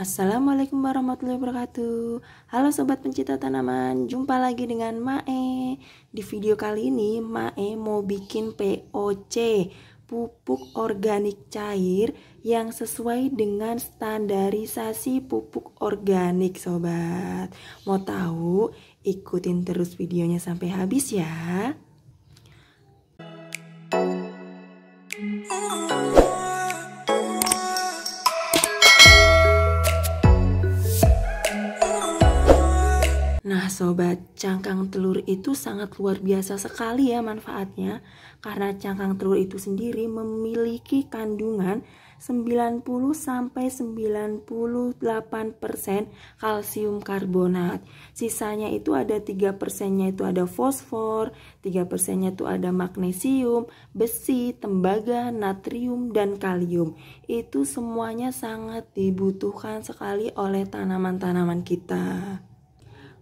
Assalamualaikum warahmatullahi wabarakatuh Halo Sobat Pencinta Tanaman Jumpa lagi dengan Mae Di video kali ini Mae mau bikin POC Pupuk organik cair Yang sesuai dengan standarisasi pupuk organik Sobat Mau tahu? Ikutin terus videonya sampai habis ya sobat, cangkang telur itu sangat luar biasa sekali ya manfaatnya karena cangkang telur itu sendiri memiliki kandungan 90 sampai 98% kalsium karbonat. Sisanya itu ada 3 nya itu ada fosfor, 3 nya itu ada magnesium, besi, tembaga, natrium, dan kalium. Itu semuanya sangat dibutuhkan sekali oleh tanaman-tanaman kita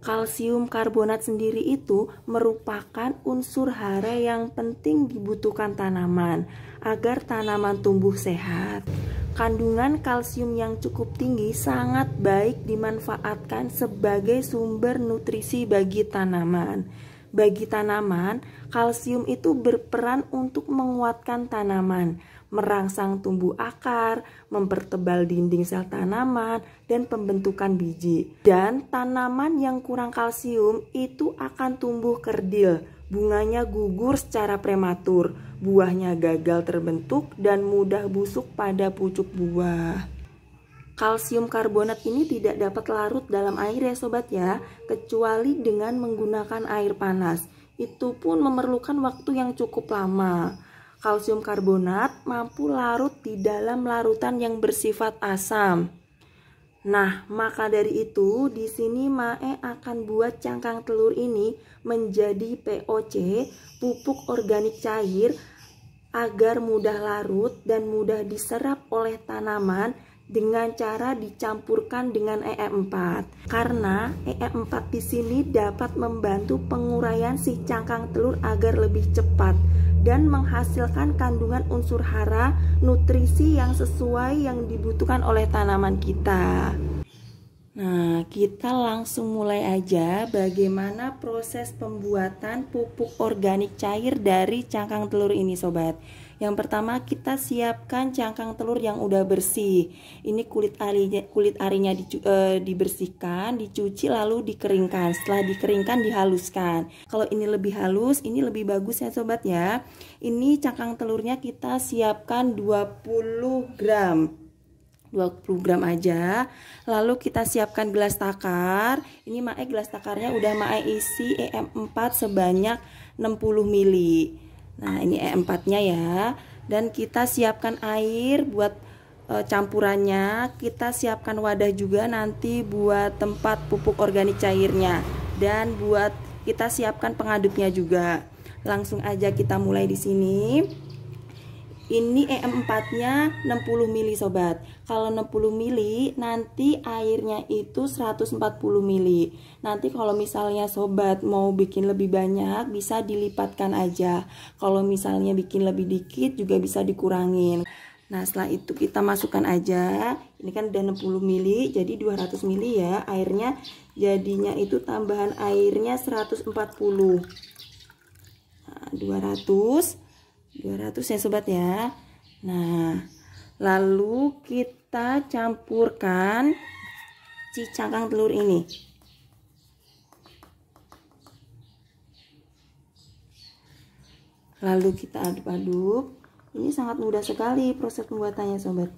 kalsium karbonat sendiri itu merupakan unsur hara yang penting dibutuhkan tanaman agar tanaman tumbuh sehat. Kandungan kalsium yang cukup tinggi sangat baik dimanfaatkan sebagai sumber nutrisi bagi tanaman. Bagi tanaman, kalsium itu berperan untuk menguatkan tanaman, merangsang tumbuh akar, mempertebal dinding sel tanaman, dan pembentukan biji. Dan tanaman yang kurang kalsium itu akan tumbuh kerdil, bunganya gugur secara prematur, buahnya gagal terbentuk, dan mudah busuk pada pucuk buah. Kalsium karbonat ini tidak dapat larut dalam air ya sobat ya, kecuali dengan menggunakan air panas. Itu pun memerlukan waktu yang cukup lama. Kalsium karbonat mampu larut di dalam larutan yang bersifat asam. Nah, maka dari itu di sini Mae akan buat cangkang telur ini menjadi POC, pupuk organik cair agar mudah larut dan mudah diserap oleh tanaman dengan cara dicampurkan dengan EE4. Karena EE4 di sini dapat membantu penguraian si cangkang telur agar lebih cepat dan menghasilkan kandungan unsur hara nutrisi yang sesuai yang dibutuhkan oleh tanaman kita. Nah, kita langsung mulai aja bagaimana proses pembuatan pupuk organik cair dari cangkang telur ini, sobat. Yang pertama, kita siapkan cangkang telur yang udah bersih. Ini kulit arinya kulit arinya di, e, eh, dibersihkan, dicuci lalu dikeringkan. Setelah dikeringkan dihaluskan. Kalau ini lebih halus, ini lebih bagus ya, sobat ya. Ini cangkang telurnya kita siapkan 20 gram. 20 gram aja lalu kita siapkan gelas takar ini mae gelas takarnya udah mae isi e EM4 sebanyak 60 ml nah ini e EM4 nya ya dan kita siapkan air buat e, campurannya kita siapkan wadah juga nanti buat tempat pupuk organik cairnya dan buat kita siapkan pengaduknya juga langsung aja kita mulai di sini ini e EM4-nya 60 mili sobat. Kalau 60 mili nanti airnya itu 140 mili. Nanti kalau misalnya sobat mau bikin lebih banyak bisa dilipatkan aja. Kalau misalnya bikin lebih dikit juga bisa dikurangin. Nah setelah itu kita masukkan aja Ini kan udah 60 mili Jadi 200 mili ya airnya Jadinya itu tambahan airnya 140 Nah 200 200 ya sobat ya nah lalu kita campurkan si cangkang telur ini lalu kita aduk-aduk ini sangat mudah sekali proses pembuatannya sobat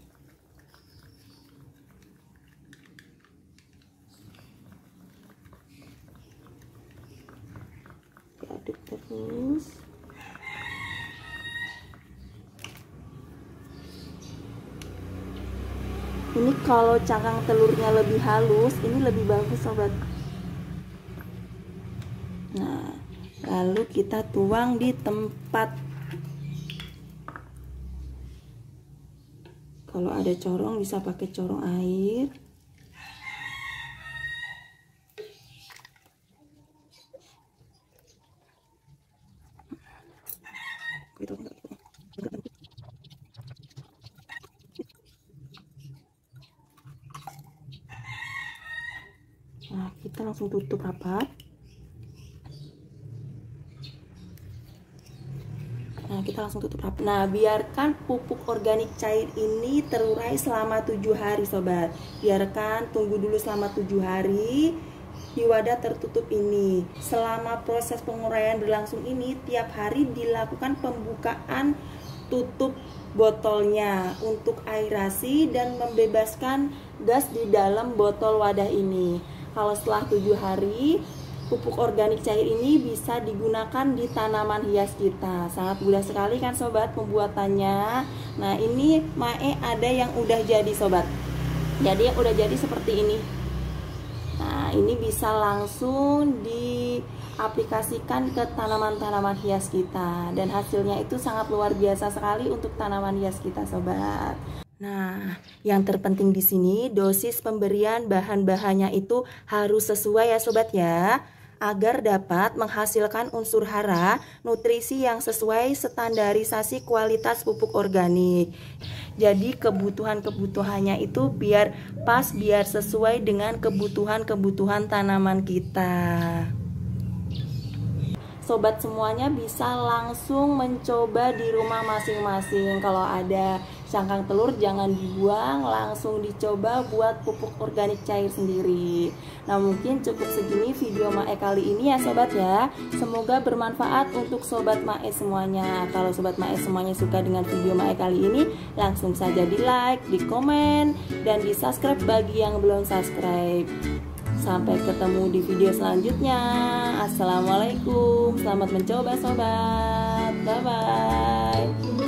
diaduk terus ini kalau cangkang telurnya lebih halus ini lebih bagus sobat nah lalu kita tuang di tempat kalau ada corong bisa pakai corong air gitu nah kita langsung tutup rapat Nah, kita langsung tutup rapat. Nah, biarkan pupuk organik cair ini terurai selama tujuh hari, sobat. Biarkan tunggu dulu selama tujuh hari di wadah tertutup ini. Selama proses penguraian berlangsung ini, tiap hari dilakukan pembukaan tutup botolnya untuk aerasi dan membebaskan gas di dalam botol wadah ini. Kalau setelah tujuh hari, pupuk organik cair ini bisa digunakan di tanaman hias kita. Sangat mudah sekali kan sobat pembuatannya. Nah, ini mae ada yang udah jadi sobat. Jadi yang udah jadi seperti ini. Nah, ini bisa langsung diaplikasikan ke tanaman-tanaman hias kita dan hasilnya itu sangat luar biasa sekali untuk tanaman hias kita, sobat. Nah, yang terpenting di sini dosis pemberian bahan-bahannya itu harus sesuai ya sobat ya agar dapat menghasilkan unsur hara nutrisi yang sesuai standarisasi kualitas pupuk organik. Jadi kebutuhan-kebutuhannya itu biar pas, biar sesuai dengan kebutuhan-kebutuhan tanaman kita. Sobat semuanya bisa langsung mencoba di rumah masing-masing kalau ada Cangkang telur jangan dibuang, langsung dicoba buat pupuk organik cair sendiri. Nah mungkin cukup segini video Mae kali ini ya sobat ya. Semoga bermanfaat untuk sobat Mae semuanya. Kalau sobat Mae semuanya suka dengan video Mae kali ini, langsung saja di like, di komen, dan di subscribe bagi yang belum subscribe. Sampai ketemu di video selanjutnya. Assalamualaikum, selamat mencoba sobat. Bye bye.